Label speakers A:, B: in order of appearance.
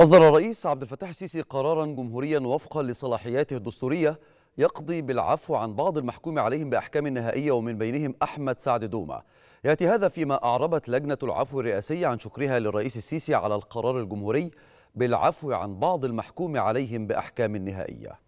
A: أصدر الرئيس عبد الفتاح السيسي قرارا جمهوريا وفقا لصلاحياته الدستورية يقضي بالعفو عن بعض المحكوم عليهم بأحكام نهائية ومن بينهم أحمد سعد دومة يأتي هذا فيما أعربت لجنة العفو الرئاسية عن شكرها للرئيس السيسي على القرار الجمهوري بالعفو عن بعض المحكوم عليهم بأحكام نهائية